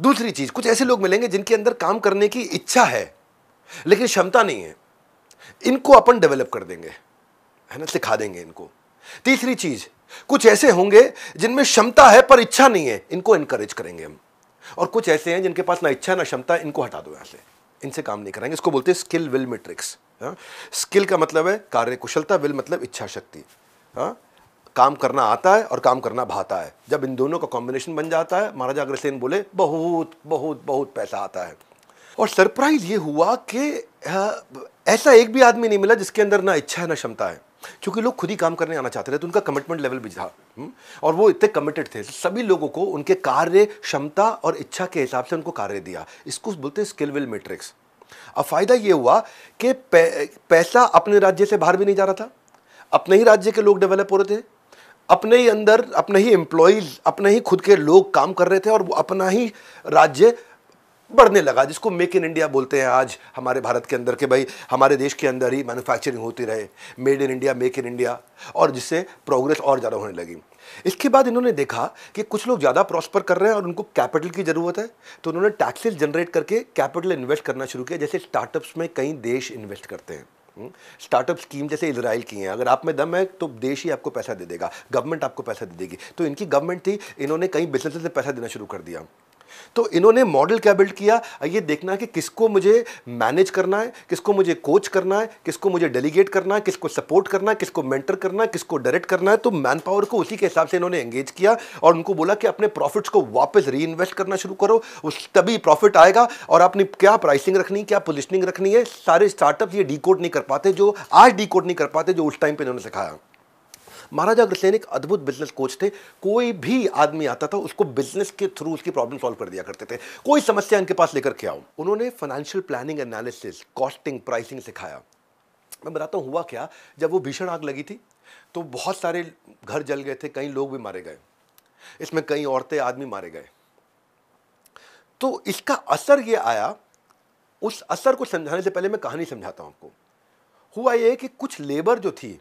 दूसरी चीज़ कुछ ऐसे लोग मिलेंगे जिनके अंदर काम करने की इच्छा है लेकिन क्षमता नहीं है इनको अपन डेवलप कर देंगे है ना सिखा देंगे इनको तीसरी चीज़ कुछ ऐसे होंगे जिनमें क्षमता है पर इच्छा नहीं है इनको इनकरेज करेंगे हम और कुछ ऐसे हैं जिनके पास ना इच्छा ना क्षमता इनको हटा दो यहां से इनसे काम नहीं करेंगे इसको बोलते हैं स्किल विल मेट्रिक्स स्किल का मतलब है कार्य कुशलता विल मतलब इच्छा शक्ति हाँ काम करना आता है और काम करना भाता है जब इन दोनों का कॉम्बिनेशन बन जाता है महाराजा अग्रसेन बोले बहुत बहुत बहुत पैसा आता है और सरप्राइज ये हुआ कि ऐसा एक भी आदमी नहीं मिला जिसके अंदर ना इच्छा है ना क्षमता है क्योंकि लोग खुद ही काम करने आना चाहते थे तो उनका कमिटमेंट लेवल भी था हम्म? और वो इतने कमिटेड थे सभी लोगों को उनके कार्य क्षमता और इच्छा के हिसाब से उनको कार्य दिया इसको बोलते हैं स्किल विल मेट्रिक्स अब फायदा ये हुआ कि पैसा अपने राज्य से बाहर भी नहीं जा रहा था अपने ही राज्य के लोग डेवलप हो रहे थे अपने ही अंदर अपने ही एम्प्लॉयज अपने ही खुद के लोग काम कर रहे थे और वो अपना ही राज्य बढ़ने लगा जिसको मेक इन इंडिया बोलते हैं आज हमारे भारत के अंदर के भाई हमारे देश के अंदर ही मैन्युफैक्चरिंग होती रहे made in India make in India और जिससे प्रोग्रेस और ज़्यादा होने लगी इसके बाद इन्होंने देखा कि कुछ लोग ज़्यादा प्रॉस्पर कर रहे हैं और उनको कैपिटल की ज़रूरत है तो उन्होंने टैक्सेस जनरेट करके कैपिटल इन्वेस्ट करना शुरू किया जैसे स्टार्टअप्स में कई देश इन्वेस्ट करते हैं स्टार्टअप स्कीम हम्म। जैसे इसराइल की हैं अगर आप में दम है तो देश ही आपको पैसा दे देगा गवर्नमेंट आपको पैसा दे देगी तो इनकी गवर्नमेंट थी इन्होंने कई बिजनेस से पैसा देना शुरू कर दिया तो इन्होंने मॉडल क्या बिल्ड किया ये देखना है कि किसको मुझे मैनेज करना है किसको मुझे कोच करना है किसको मुझे डेलीगेट करना है किसको सपोर्ट करना है किसको मेंटर करना है किसको डायरेक्ट करना है तो मैन पावर को उसी के हिसाब से इन्होंने एंगेज किया और उनको बोला कि अपने प्रॉफिट्स को वापस री करना शुरू करो उस तभी प्रॉफिट आएगा और आपने क्या प्राइसिंग रखनी क्या पोजिशनिंग रखनी है सारे स्टार्टअप ये डी नहीं कर पाते जो आज डी नहीं कर पाते जो उस टाइम पर इन्होंने सिखाया महाराजा अग्रसेन एक अद्भुत बिजनेस कोच थे कोई भी आदमी आता था उसको बिजनेस के थ्रू उसकी प्रॉब्लम सॉल्व कर दिया करते थे कोई समस्या इनके पास लेकर के आओ उन्होंने financial planning analysis costing pricing सिखाया मैं बताता हूँ हुआ क्या जब वो भीषण आग लगी थी तो बहुत सारे घर जल गए थे कई लोग भी मारे गए इसमें कई औरतें आदमी मारे गए तो इसका असर ये आया उस असर को समझाने से पहले मैं कहानी समझाता हूँ आपको हुआ ये कि कुछ लेबर जो थी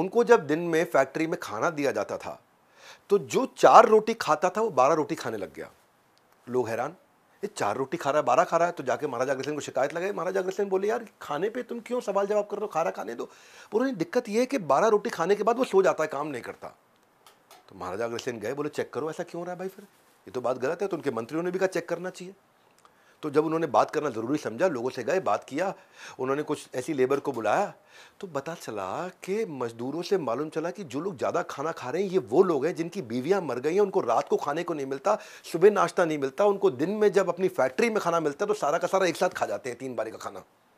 उनको जब दिन में फैक्ट्री में खाना दिया जाता था तो जो चार रोटी खाता था वो बारह रोटी खाने लग गया लोग हैरान ये चार रोटी खा रहा है बारह खा रहा है तो जाके महाराज अग्रसेन को शिकायत लगाई महाराज अग्रसेन बोले यार खाने पे तुम क्यों सवाल जवाब कर रहे हो खाना खाने दो उन्हें दिक्कत ये है कि बारह रोटी खाने के बाद वो सो जाता है काम नहीं करता तो महाराजा अग्रसेन गए बोले चेक करो ऐसा क्यों रहा है भाई फिर ये तो बात गलत है तो उनके मंत्रियों ने भी कहा चेक करना चाहिए तो जब उन्होंने बात करना ज़रूरी समझा लोगों से गए बात किया उन्होंने कुछ ऐसी लेबर को बुलाया तो पता चला कि मज़दूरों से मालूम चला कि जो लोग ज़्यादा खाना खा रहे हैं ये वो लोग हैं जिनकी बीवियाँ मर गई हैं उनको रात को खाने को नहीं मिलता सुबह नाश्ता नहीं मिलता उनको दिन में जब अपनी फैक्ट्री में खाना मिलता है तो सारा का सारा एक साथ खा जाते हैं तीन बारी का खाना